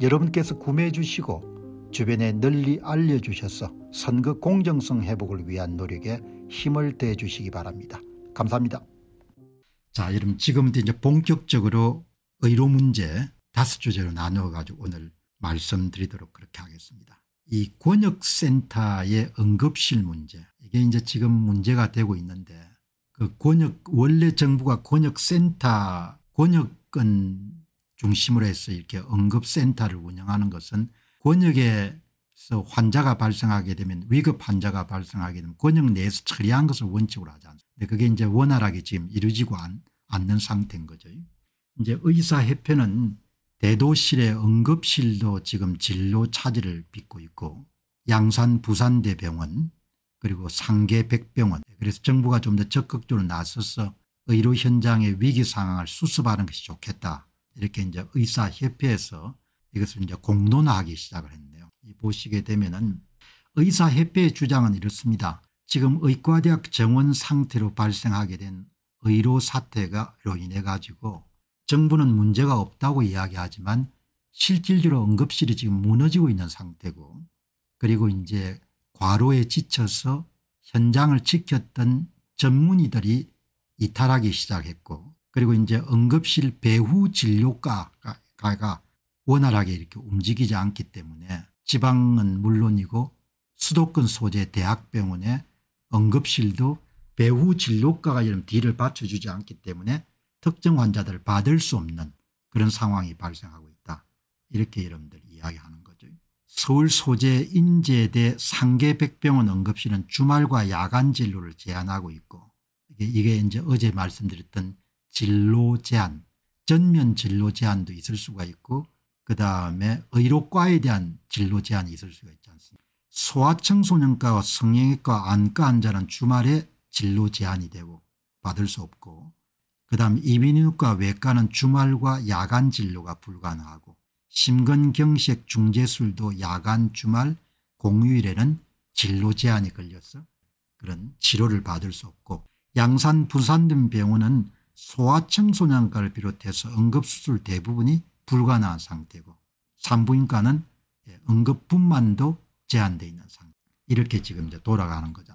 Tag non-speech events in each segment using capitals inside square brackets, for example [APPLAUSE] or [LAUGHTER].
여러분께서 구매해 주시고 주변에 널리 알려주셔서 선거 공정성 회복을 위한 노력에 힘을 대해 주시기 바랍니다. 감사합니다. 자, 여러분 지금부터 이제 본격적으로 의료 문제 다섯 주제로 나누어 가지고 오늘 말씀드리도록 그렇게 하겠습니다. 이 권역센터의 응급실 문제 이게 이제 지금 문제가 되고 있는데 그 권역 원래 정부가 권역센터 권역은 중심으로 해서 이렇게 응급센터를 운영하는 것은 권역에서 환자가 발생하게 되면 위급 환자가 발생하게 되면 권역 내에서 처리한 것을 원칙으로 하지 않습니까 그게 이제 원활하게 지금 이루어지고 않는 상태인 거죠. 이제 의사협회는 대도실의 응급실도 지금 진로 차질을 빚고 있고 양산 부산대병원 그리고 상계 백병원 그래서 정부가 좀 더 적극적으로 나서서 의료 현장의 위기 상황을 수습하는 것이 좋겠다 이렇게 이제 의사협회에서 이것을 이제 공론화하기 시작을 했네데요 보시게 되면은 의사협회의 주장은 이렇습니다. 지금 의과대학 정원 상태로 발생하게 된 의료 사태가로 인해 가지고 정부는 문제가 없다고 이야기하지만 실질적으로 응급실이 지금 무너지고 있는 상태고 그리고 이제 과로에 지쳐서 현장을 지켰던 전문의들이 이탈하기 시작했고 그리고 이제 응급실 배후 진료과가 원활하게 이렇게 움직이지 않기 때문에 지방은 물론이고 수도권 소재 대학병원의 응급실도 배후 진료과가 이런 뒤를 받쳐주지 않기 때문에 특정 환자들을 받을 수 없는 그런 상황이 발생하고 있다. 이렇게 여러분들 이야기하는 거죠. 서울 소재 인재대 상계백병원 응급실은 주말과 야간 진료를 제한하고 있고 이게, 이게 이제 어제 말씀드렸던 진로 제한 전면 진로 제한도 있을 수가 있고 그다음에 의료과에 대한 진로 제한이 있을 수가 있지 않습니까 소아청소년과와 성형외과 안과 환자는 주말에 진로 제한이 되고 받을 수 없고 그다음 이비인후과 외과는 주말과 야간 진료가 불가능하고 심근경색 중재술도 야간 주말 공휴일에는 진로 제한이 걸려서 그런 치료를 받을 수 없고 양산 부산 등 병원은 소아청 소년과를 비롯해서 응급수술 대부분이 불가능한 상태고 산부인과는 예, 응급분만도 제한되어 있는 상태 이렇게 지금 이제 돌아가는 거죠.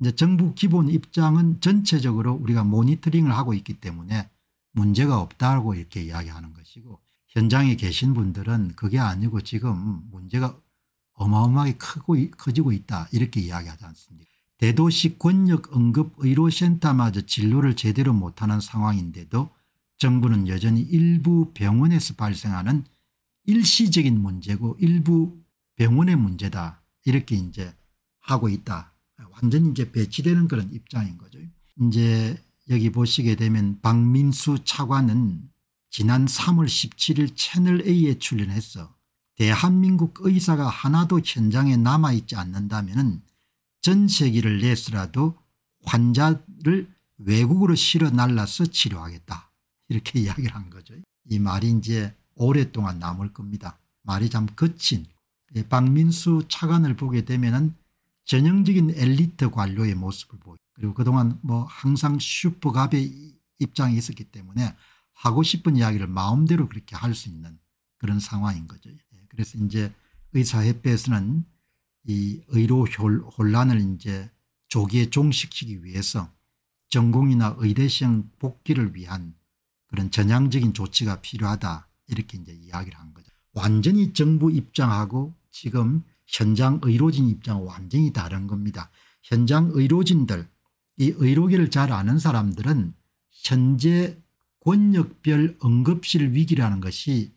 이제 정부 기본 입장은 전체적으로 우리가 모니터링을 하고 있기 때문에 문제가 없다고 이렇게 이야기하는 것이고 현장에 계신 분들은 그게 아니고 지금 문제가 어마어마하게 크고 커지고 있다 이렇게 이야기하지 않습니까 대도시 권력 응급 의료센터마저 진료를 제대로 못하는 상황인데도 정부는 여전히 일부 병원에서 발생하는 일시적인 문제고 일부 병원의 문제다 이렇게 이제 하고 있다. 완전히 이제 배치되는 그런 입장인 거죠. 이제 여기 보시게 되면 박민수 차관은 지난 3월 17일 채널A에 출연했어 대한민국 의사가 하나도 현장에 남아있지 않는다면 전세기를 냈으라도 환자를 외국으로 실어 날라서 치료하겠다 이렇게 [LAUGHS] 이야기를 한 거죠. 이 말이 이제 오랫동안 남을 겁니다. 말이 참 거친 예, 박민수 차관을 보게 되면 전형적인 엘리트 관료의 모습을 보여 그리고 그동안 뭐 항상 슈퍼갑의 입장이 있었기 때문에 하고 싶은 이야기를 마음대로 그렇게 할 수 있는 그런 상황인 거죠. 예, 그래서 이제 의사협회에서는 이 의료 혼란을 이제 조기에 종식시키기 위해서 전공이나 의대시험 복귀를 위한 그런 전향적인 조치가 필요하다 이렇게 이제 이야기를 한 거죠. 완전히 정부 입장하고 지금 현장 의료진 입장 은 완전히 다른 겁니다. 현장 의료진들 이 의료계를 잘 아는 사람들은 현재 권역별 응급실 위기라는 것이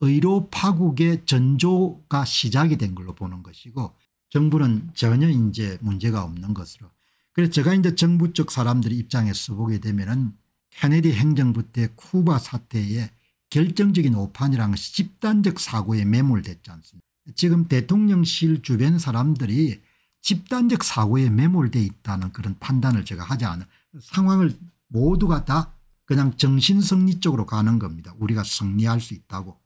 의료 파국의 전조가 시작이 된 걸로 보는 것이고 정부는 전혀 이제 문제가 없는 것으로 그래서 제가 이제 정부 쪽 사람들의 입장에서 보게 되면은 케네디 행정부 때 쿠바 사태에 결정적인 오판이랑 집단적 사고에 매몰됐지 않습니까 지금 대통령실 주변 사람들이 집단적 사고에 매몰되어 있다는 그런 판단을 제가 하지 않은 상황을 모두가 다 그냥 정신성리 쪽으로 가는 겁니다. 우리가 승리할 수 있다고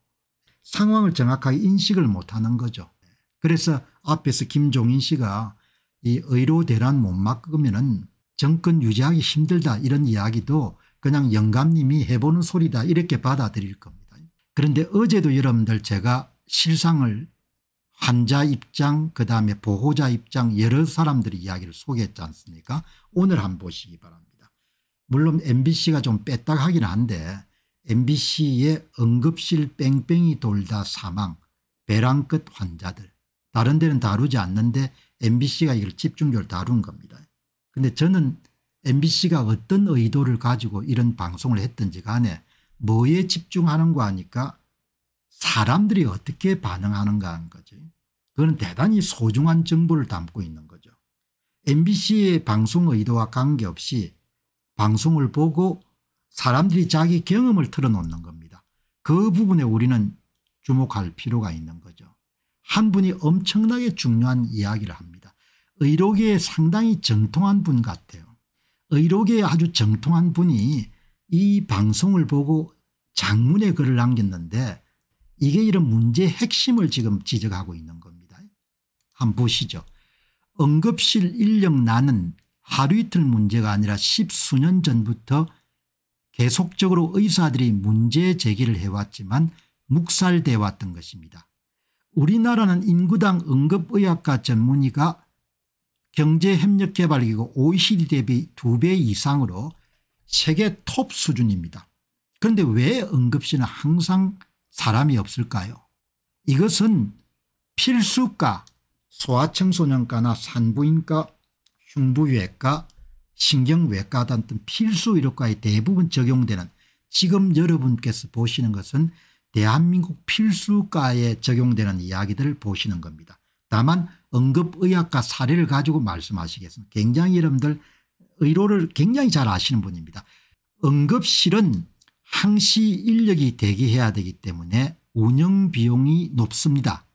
상황을 정확하게 인식을 못하는 거죠. 그래서 앞에서 김종인 씨가 이 의료 대란 못 막으면 은 정권 유지하기 힘들다 이런 이야기도 그냥 영감님이 해보는 소리다 이렇게 받아들일 겁니다. 그런데 어제도 여러분들 제가 실상을 환자 입장 그다음에 보호자 입장 여러 사람들의 이야기를 소개했지 않습니까 오늘 한번 보시기 바랍니다. 물론 mbc가 좀 뺐딱하긴 한데 mbc의 응급실 뺑뺑이 돌다 사망 배랑끝 환자들 다른 데는 다루지 않는데 mbc가 이걸 집중적으로 다룬 겁니다. 근데 저는 mbc가 어떤 의도를 가지고 이런 방송을 했든지 간에 뭐에 집중하는가 하니까 사람들이 어떻게 반응하는가 하는 거죠. 그건 대단히 소중한 정보를 담고 있는 거죠. mbc의 방송 의도와 관계없이 방송을 보고 사람들이 자기 경험을 틀어놓는 겁니다. 그 부분에 우리는 주목할 필요가 있는 거죠. 한 분이 엄청나게 중요한 이야기를 합니다. 의료계에 상당히 정통한 분 같아요. 의료계에 아주 정통한 분이 이 방송을 보고 장문의 글을 남겼는데 이게 이런 문제의 핵심을 지금 지적하고 있는 겁니다. 한번 보시죠. 응급실 인력 나는 하루 이틀 문제가 아니라 십수년 전부터 계속적으로 의사들이 문제 제기를 해왔지만 묵살돼 왔던 것입니다. 우리나라는 인구당 응급의학과 전문의가 경제협력개발기구 OECD 대비 2배 이상으로 세계 톱 수준입니다. 그런데 왜 응급실은 항상 사람이 없을까요 이것은 필수과 소아청소년과나 산부인과 흉부외과 신경외과 같 필수 의료과에 대부분 적용되는 지금 여러분께서 보시는 것은 대한민국 필수과에 적용되는 이야기들을 보시는 겁니다. 다만 응급의학과 사례를 가지고 말씀하시겠습니다. 굉장히 여러분들 의료를 굉장히 잘 아시는 분입니다. 응급실은 항시 인력이 대기해야 되기 때문에 운영 비용이 높습니다.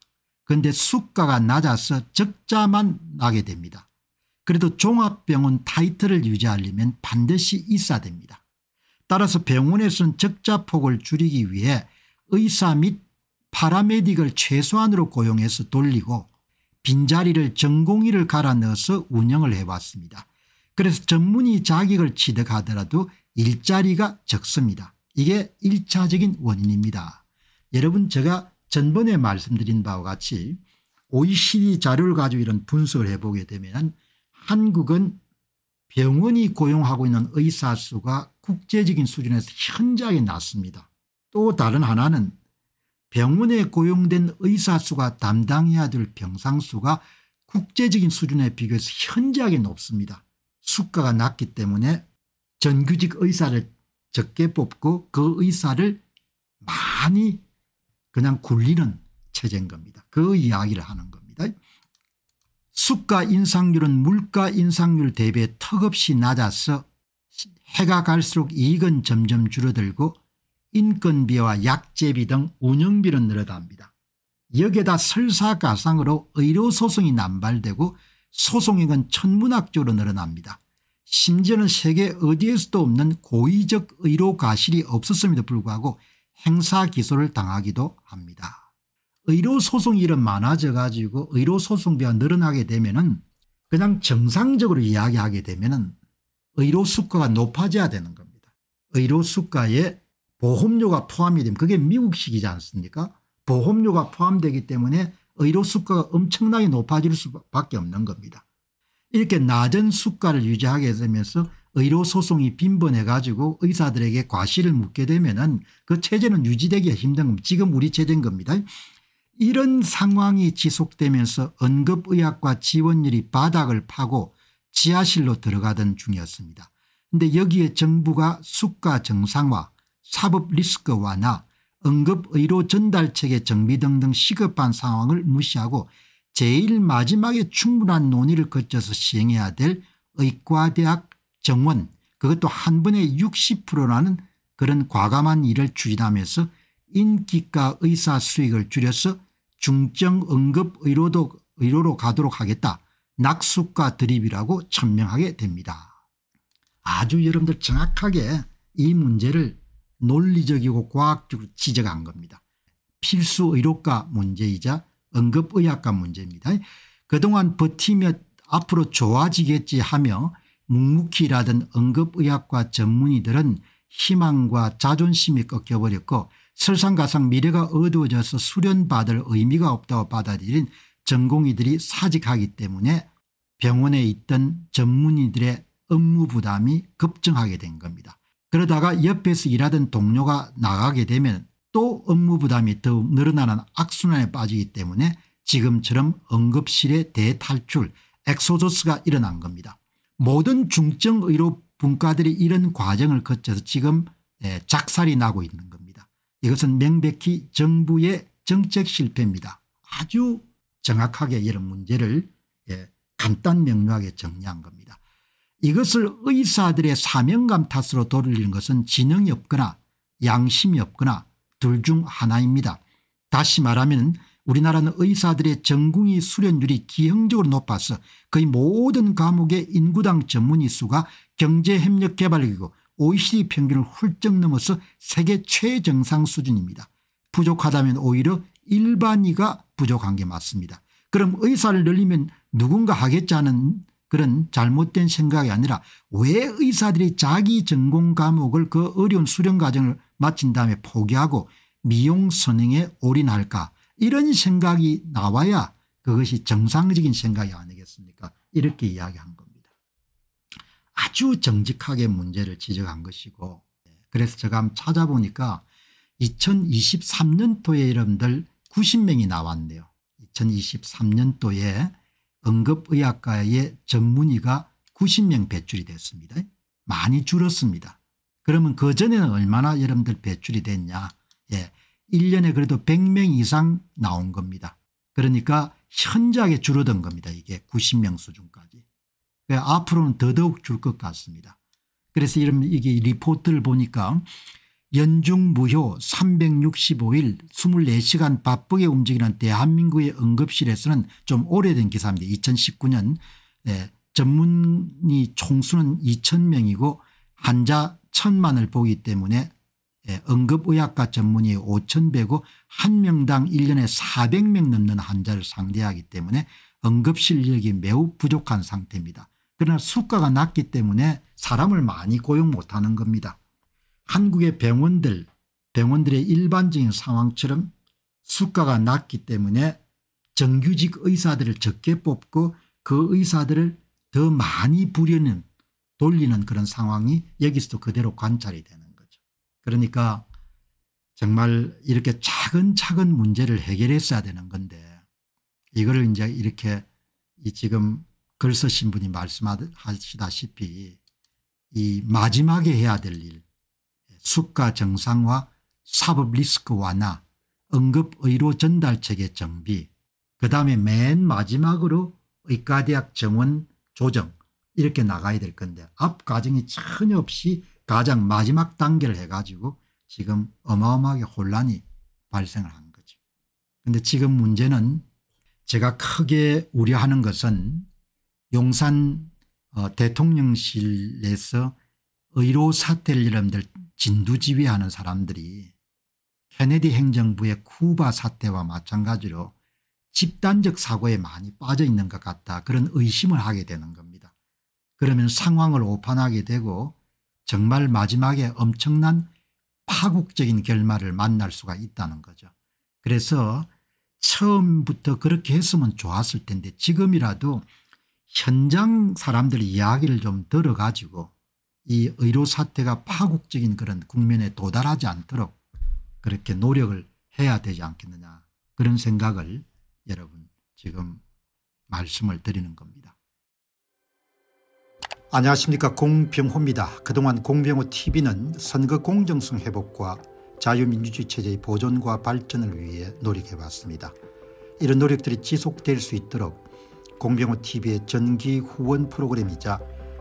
그런데 수가가 낮아서 적자만 나게 됩니다. 그래도 종합병원 타이틀을 유지하려면 반드시 있어야 됩니다. 따라서 병원에서는 적자폭을 줄이기 위해 의사 및 파라메딕을 최소한으로 고용해서 돌리고 빈자리를 전공의를 갈아 넣어서 운영을 해왔습니다. 그래서 전문의 자격을 취득하더라도 일자리가 적습니다. 이게 1차적인 원인입니다. 여러분 제가 전번에 말씀드린 바와 같이 OECD 자료를 가지고 이런 분석을 해보게 되면 한국은 병원이 고용하고 있는 의사 수가 국제적인 수준에서 현저하게 낮습니다. 또 다른 하나는 병원에 고용된 의사 수가 담당해야 될 병상 수가 국제적인 수준에 비교해서 현저하게 높습니다. 수가가 낮기 때문에 전규직 의사를 적게 뽑고 그 의사를 많이 그냥 굴리는 체제인 겁니다. 그 이야기를 하는 겁니다. 수가 인상률은 물가 인상률 대비 턱없이 낮아서 해가 갈수록 이익은 점점 줄어들고 인건비와 약제비 등 운영비는 늘어납니다. 여기에다 설사가상으로 의료소송이 남발되고 소송액은 천문학적으로 늘어납니다. 심지어는 세계 어디에서도 없는 고의적 의료 과실이 없었음에도 불구하고 행사 기소를 당하기도 합니다. 의료소송 일은 많아져 가지고 의료소송비가 늘어나게 되면 은 그냥 정상적으로 이야기하게 되면 은 의료수가가 높아져야 되는 겁니다. 의료수가의 보험료가 포함이 되면 그게 미국식이지 않습니까 보험료가 포함되기 때문에 의료 수가가 엄청나게 높아질 수밖에 없는 겁니다. 이렇게 낮은 수가를 유지하게 되면서 의료 소송이 빈번해 가지고 의사들에게 과실을 묻게 되면 은그 체제는 유지되기가 힘든 겁니다. 지금 우리 체제인 겁니다. 이런 상황이 지속되면서 언급의학과 지원율이 바닥을 파고 지하실로 들어가던 중이었습니다. 그런데 여기에 정부가 수가 정상화 사법 리스크 완화 응급의료 전달체계 정비 등등 시급한 상황을 무시하고 제일 마지막에 충분한 논의를 거쳐서 시행해야 될 의과대학 정원 그것도 한 번에 60%라는 그런 과감한 일을 추진하면서 인기과 의사 수익을 줄여서 중증 응급 의료도 의료로 가도록 하겠다. 낙수과 드립이라고 천명하게 됩니다. 아주 여러분들 정확하게 이 문제를 논리적이고 과학적으로 지적한 겁니다. 필수 의료과 문제이자 응급의학과 문제입니다. 그동안 버티며 앞으로 좋아지겠지 하며 묵묵히 일하던 응급의학과 전문의들은 희망과 자존심이 꺾여버렸고 설상가상 미래가 어두워져서 수련받을 의미가 없다고 받아들인 전공의들이 사직하기 때문에 병원에 있던 전문의들의 업무 부담이 급증하게 된 겁니다. 그러다가 옆에서 일하던 동료가 나가게 되면 또 업무 부담이 더욱 늘어나는 악순환에 빠지기 때문에 지금처럼 응급실의 대탈출 엑소저스가 일어난 겁니다. 모든 중증의료 분과들이 이런 과정을 거쳐서 지금 예, 작살이 나고 있는 겁니다. 이것은 명백히 정부의 정책 실패입니다. 아주 정확하게 이런 문제를 예, 간단 명료하게 정리한 겁니다. 이것을 의사들의 사명감 탓으로 돌리는 것은 지능이 없거나 양심이 없거나 둘 중 하나입니다. 다시 말하면 우리나라는 의사들의 전공의 수련율이 기형적으로 높아서 거의 모든 과목의 인구당 전문의 수가 경제협력개발이고 OECD 평균을 훌쩍 넘어서 세계 최정상 수준입니다. 부족하다면 오히려 일반의가 부족한 게 맞습니다. 그럼 의사를 늘리면 누군가 하겠지 하는 그런 잘못된 생각이 아니라 왜 의사들이 자기 전공 과목을 그 어려운 수련 과정을 마친 다음에 포기하고 미용 선행에 올인할까 이런 생각이 나와야 그것이 정상적인 생각이 아니겠습니까 이렇게 이야기한 겁니다. 아주 정직하게 문제를 지적한 것이고 네. 그래서 제가 한번 찾아보니까 2023년도에 여러분들 90명이 나왔네요. 2023년도에 응급의학과의 전문의가 90명 배출이 됐습니다. 많이 줄었습니다. 그러면 그전에는 얼마나 여러분들 배출이 됐냐. 예. 1년에 그래도 100명 이상 나온 겁니다. 그러니까 현저하게 줄어든 겁니다. 이게 90명 수준까지. 그러니까 앞으로는 더더욱 줄 것 같습니다. 그래서 이런 이게 리포트를 보니까 연중무효 365일 24시간 바쁘게 움직이는 대한민국의 응급실에서는 좀 오래된 기사입니다. 2019년 네, 예, 전문의 총수는 2000명이고 환자 1000만을 보기 때문에 네, 응급의학과 전문의 5100고 1 명당 1년에 400명 넘는 환자를 상대하기 때문에 응급실 력이 매우 부족한 상태입니다. 그러나 수가가 낮기 때문에 사람을 많이 고용 못하는 겁니다. 한국의 병원들 병원들의 일반적인 상황처럼 수가가 낮기 때문에 정규직 의사들을 적게 뽑고 그 의사들을 더 많이 부려는 돌리는 그런 상황이 여기서도 그대로 관찰이 되는 거죠. 그러니까 정말 이렇게 차근차근 문제를 해결했어야 되는 건데 이거를 이제 이렇게 지금 글 쓰신 분이 말씀하시다시피 이 마지막에 해야 될 일, 수가 정상화 사법 리스크 완화 응급의료 전달체계 정비 그 다음에 맨 마지막으로 의과대학 정원 조정 이렇게 나가야 될 건데 앞 과정이 전혀 없이 가장 마지막 단계를 해가지고 지금 어마어마하게 혼란이 발생을 한 거죠. 그런데 지금 문제는 제가 크게 우려하는 것은 용산 어, 대통령실에서 의료 사태를일람들 진두지휘하는 사람들이 케네디 행정부의 쿠바 사태와 마찬가지로 집단적 사고에 많이 빠져 있는 것 같다 그런 의심을 하게 되는 겁니다. 그러면 상황을 오판하게 되고 정말 마지막에 엄청난 파국적인 결말을 만날 수가 있다는 거죠. 그래서 처음부터 그렇게 했으면 좋았을 텐데 지금이라도 현장 사람들 이야기를 좀 들어가지고 이 의료 사태가 파국적인 그런 국면에 도달하지 않도록 그렇게 노력을 해야 되지 않겠느냐 그런 생각을 여러분 지금 말씀을 드리는 겁니다. 안녕하십니까 공병호입니다. 그동안 공병호TV는 선거 공정성 회복과 자유민주주의 체제의 보존과 발전을 위해 노력해왔습니다. 이런 노력들이 지속될 수 있도록 공병호TV의 전기 후원 프로그램이자